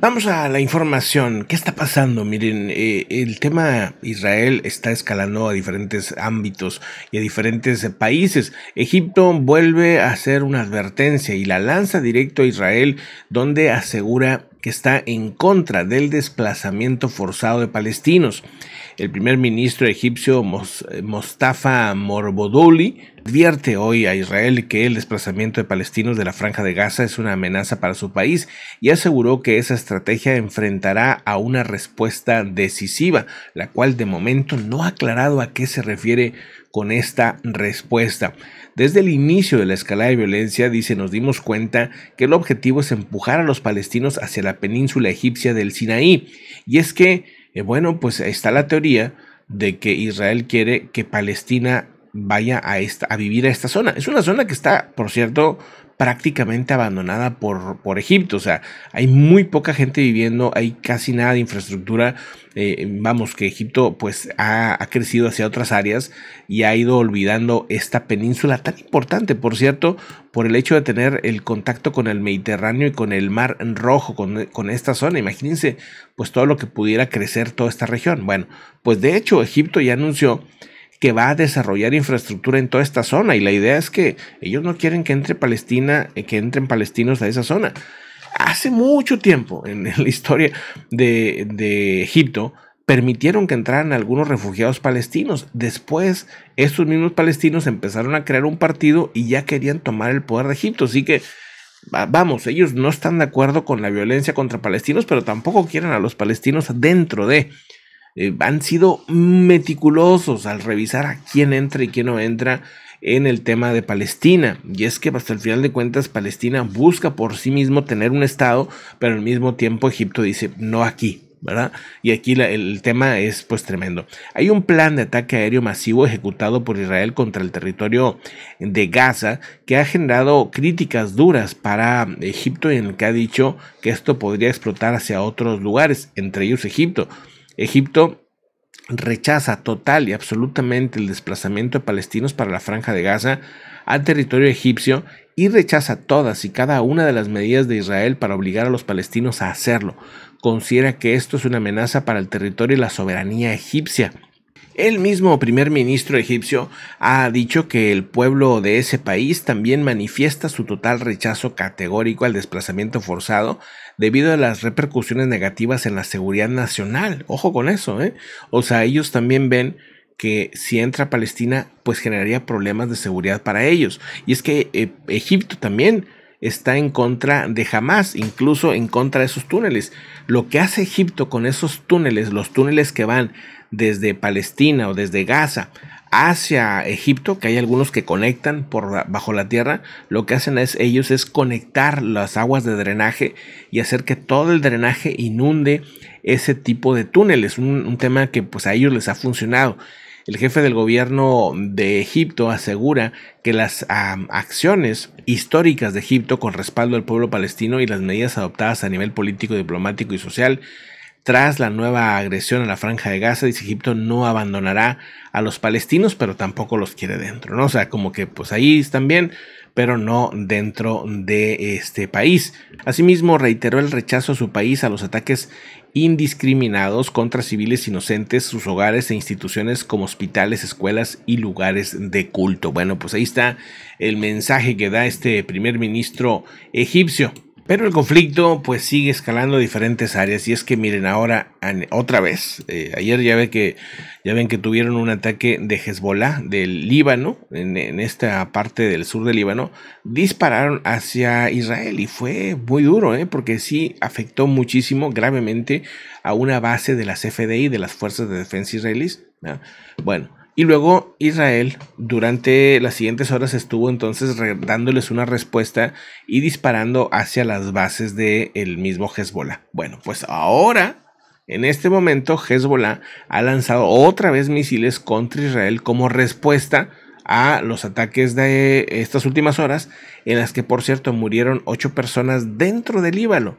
Vamos a la información. ¿Qué está pasando? Miren, eh, el tema Israel está escalando a diferentes ámbitos y a diferentes países. Egipto vuelve a hacer una advertencia y la lanza directo a Israel donde asegura que está en contra del desplazamiento forzado de palestinos. El primer ministro egipcio Mostafa Morbodoli, Advierte hoy a Israel que el desplazamiento de palestinos de la franja de Gaza es una amenaza para su país y aseguró que esa estrategia enfrentará a una respuesta decisiva, la cual de momento no ha aclarado a qué se refiere con esta respuesta. Desde el inicio de la escalada de violencia, dice, nos dimos cuenta que el objetivo es empujar a los palestinos hacia la península egipcia del Sinaí. Y es que, eh, bueno, pues está la teoría de que Israel quiere que Palestina vaya a, esta, a vivir a esta zona. Es una zona que está, por cierto, prácticamente abandonada por, por Egipto. O sea, hay muy poca gente viviendo, hay casi nada de infraestructura. Eh, vamos, que Egipto pues ha, ha, crecido hacia otras áreas y ha ido olvidando esta península tan importante, por cierto, por el hecho de tener el contacto con el Mediterráneo y con el Mar Rojo, con, con esta zona. Imagínense pues todo lo que pudiera crecer toda esta región. Bueno, pues de hecho Egipto ya anunció que va a desarrollar infraestructura en toda esta zona. Y la idea es que ellos no quieren que entre Palestina, eh, que entren palestinos a esa zona. Hace mucho tiempo en la historia de, de Egipto permitieron que entraran algunos refugiados palestinos. Después, estos mismos palestinos empezaron a crear un partido y ya querían tomar el poder de Egipto. Así que vamos, ellos no están de acuerdo con la violencia contra palestinos, pero tampoco quieren a los palestinos dentro de. Eh, han sido meticulosos al revisar a quién entra y quién no entra en el tema de Palestina. Y es que hasta pues, el final de cuentas Palestina busca por sí mismo tener un Estado, pero al mismo tiempo Egipto dice, no aquí, ¿verdad? Y aquí el tema es pues tremendo. Hay un plan de ataque aéreo masivo ejecutado por Israel contra el territorio de Gaza que ha generado críticas duras para Egipto en el que ha dicho que esto podría explotar hacia otros lugares, entre ellos Egipto. Egipto rechaza total y absolutamente el desplazamiento de palestinos para la franja de Gaza al territorio egipcio y rechaza todas y cada una de las medidas de Israel para obligar a los palestinos a hacerlo. Considera que esto es una amenaza para el territorio y la soberanía egipcia. El mismo primer ministro egipcio ha dicho que el pueblo de ese país también manifiesta su total rechazo categórico al desplazamiento forzado debido a las repercusiones negativas en la seguridad nacional. Ojo con eso, ¿eh? O sea, ellos también ven que si entra Palestina, pues generaría problemas de seguridad para ellos. Y es que eh, Egipto también está en contra de Hamas, incluso en contra de esos túneles. Lo que hace Egipto con esos túneles, los túneles que van desde Palestina o desde Gaza hacia Egipto, que hay algunos que conectan por bajo la tierra, lo que hacen es ellos es conectar las aguas de drenaje y hacer que todo el drenaje inunde ese tipo de túneles, un, un tema que pues a ellos les ha funcionado. El jefe del gobierno de Egipto asegura que las acciones históricas de Egipto con respaldo al pueblo palestino y las medidas adoptadas a nivel político, diplomático y social tras la nueva agresión a la franja de Gaza, dice Egipto no abandonará a los palestinos, pero tampoco los quiere dentro, ¿no? O sea, como que pues ahí están bien, pero no dentro de este país. Asimismo, reiteró el rechazo a su país a los ataques indiscriminados contra civiles inocentes, sus hogares e instituciones como hospitales, escuelas y lugares de culto. Bueno, pues ahí está el mensaje que da este primer ministro egipcio. Pero el conflicto pues sigue escalando diferentes áreas y es que miren ahora otra vez, eh, ayer ya, ve que, ya ven que tuvieron un ataque de Hezbollah del Líbano, en, esta parte del sur del Líbano, dispararon hacia Israel y fue muy duro, eh, porque sí afectó muchísimo gravemente a una base de las FDI, de las Fuerzas de Defensa Israelíes. Bueno, y luego Israel durante las siguientes horas estuvo entonces dándoles una respuesta y disparando hacia las bases del el mismo Hezbollah. Bueno, pues ahora, en este momento, Hezbollah ha lanzado otra vez misiles contra Israel como respuesta a los ataques de estas últimas horas, en las que por cierto murieron ocho personas dentro del Líbano.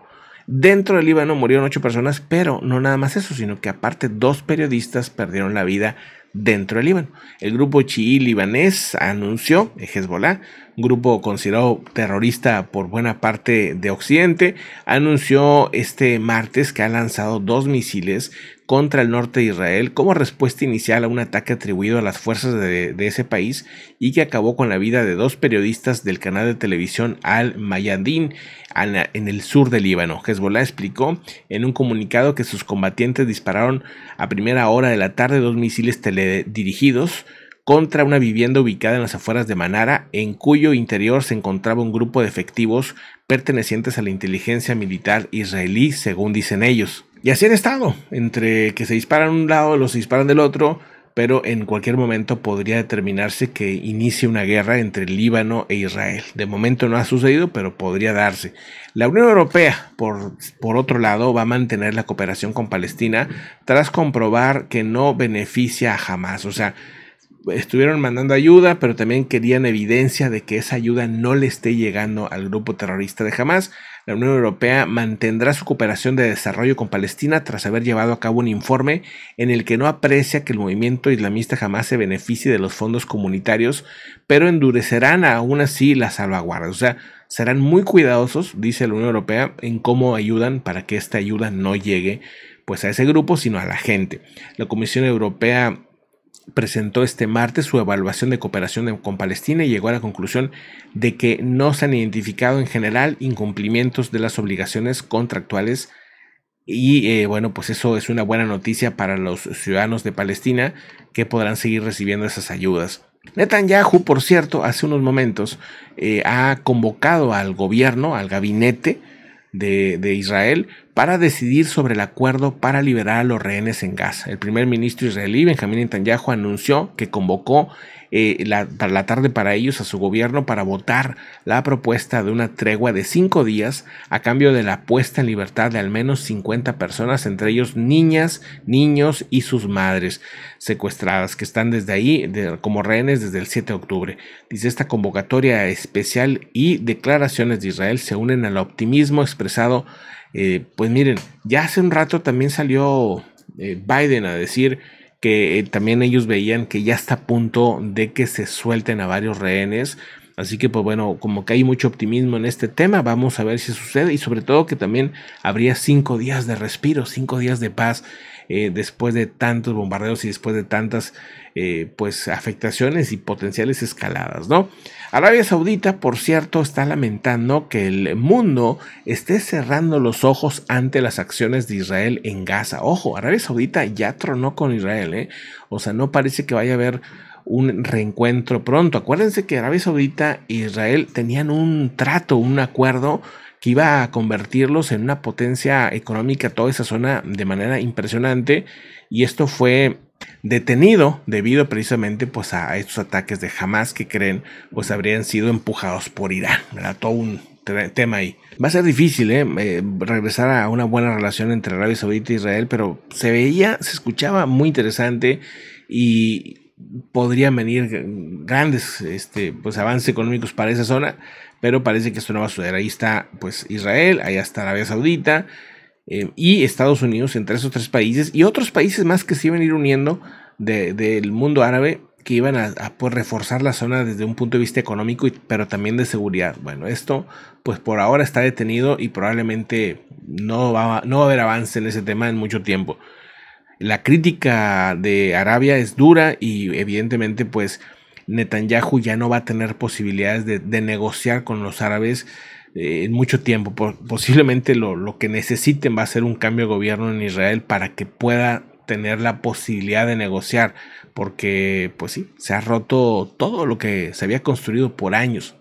Dentro del Líbano murieron ocho personas, pero no nada más eso, sino que aparte dos periodistas perdieron la vida dentro del Líbano. El grupo chií libanés anunció, Hezbollah, grupo considerado terrorista por buena parte de Occidente, anunció este martes que ha lanzado dos misiles contra el norte de Israel como respuesta inicial a un ataque atribuido a las fuerzas de, ese país y que acabó con la vida de dos periodistas del canal de televisión Al Mayadin en el sur del Líbano. Hezbollah explicó en un comunicado que sus combatientes dispararon a primera hora de la tarde dos misiles teledirigidos contra una vivienda ubicada en las afueras de Manara, en cuyo interior se encontraba un grupo de efectivos pertenecientes a la inteligencia militar israelí, según dicen ellos. Y así han estado, entre que se disparan un lado, los disparan del otro, pero en cualquier momento podría determinarse que inicie una guerra entre Líbano e Israel. De momento no ha sucedido, pero podría darse. La Unión Europea, por, por otro lado, va a mantener la cooperación con Palestina tras comprobar que no beneficia a Hamas. O sea, estuvieron mandando ayuda, pero también querían evidencia de que esa ayuda no le esté llegando al grupo terrorista de Hamas. La Unión Europea mantendrá su cooperación de desarrollo con Palestina tras haber llevado a cabo un informe en el que no aprecia que el movimiento islamista jamás se beneficie de los fondos comunitarios, pero endurecerán aún así las salvaguardas. O sea, serán muy cuidadosos, dice la Unión Europea, en cómo ayudan para que esta ayuda no llegue pues a ese grupo, sino a la gente. La Comisión Europea presentó este martes su evaluación de cooperación con Palestina y llegó a la conclusión de que no se han identificado en general incumplimientos de las obligaciones contractuales y eh, bueno, pues eso es una buena noticia para los ciudadanos de Palestina que podrán seguir recibiendo esas ayudas. Netanyahu, por cierto, hace unos momentos eh, ha convocado al gobierno, al gabinete de, de Israel, para decidir sobre el acuerdo para liberar a los rehenes en Gaza. El primer ministro israelí Benjamin Netanyahu anunció que convocó para eh, la, tarde para ellos a su gobierno para votar la propuesta de una tregua de cinco días a cambio de la puesta en libertad de al menos 50 personas, entre ellos niñas, niños y sus madres secuestradas que están desde ahí como rehenes desde el 7 de octubre. Dice esta convocatoria especial y declaraciones de Israel se unen al optimismo expresado eh, pues miren, ya hace un rato también salió eh, Biden a decir que eh, también ellos veían que ya está a punto de que se suelten a varios rehenes. Así que pues bueno, como que hay mucho optimismo en este tema, vamos a ver si sucede y sobre todo que también habría cinco días de respiro, cinco días de paz eh, después de tantos bombardeos y después de tantas eh, pues afectaciones y potenciales escaladas, ¿no? Arabia Saudita, por cierto, está lamentando que el mundo esté cerrando los ojos ante las acciones de Israel en Gaza. Ojo, Arabia Saudita ya tronó con Israel, ¿eh? O sea, no parece que vaya a haber un reencuentro pronto. Acuérdense que Arabia Saudita e Israel tenían un trato, un acuerdo que iba a convertirlos en una potencia económica toda esa zona de manera impresionante y esto fue detenido debido precisamente pues a estos ataques de Hamas que creen pues habrían sido empujados por Irán, Todo un tema ahí. Va a ser difícil ¿eh? Eh, regresar a una buena relación entre Arabia Saudita e Israel, pero se veía, se escuchaba muy interesante y podrían venir grandes este, pues, avances económicos para esa zona, pero parece que esto no va a suceder. Ahí está pues, Israel, ahí está Arabia Saudita eh, y Estados Unidos entre esos tres países y otros países más que se iban a ir uniendo del mundo árabe que iban a, pues, reforzar la zona desde un punto de vista económico, y, pero también de seguridad. Bueno, esto pues por ahora está detenido y probablemente no va, no va a haber avance en ese tema en mucho tiempo la crítica de Arabia es dura y evidentemente pues Netanyahu ya no va a tener posibilidades de, negociar con los árabes eh, en mucho tiempo. posiblemente lo, lo, que necesiten va a ser un cambio de gobierno en Israel para que pueda tener la posibilidad de negociar porque pues sí, se ha roto todo lo que se había construido por años.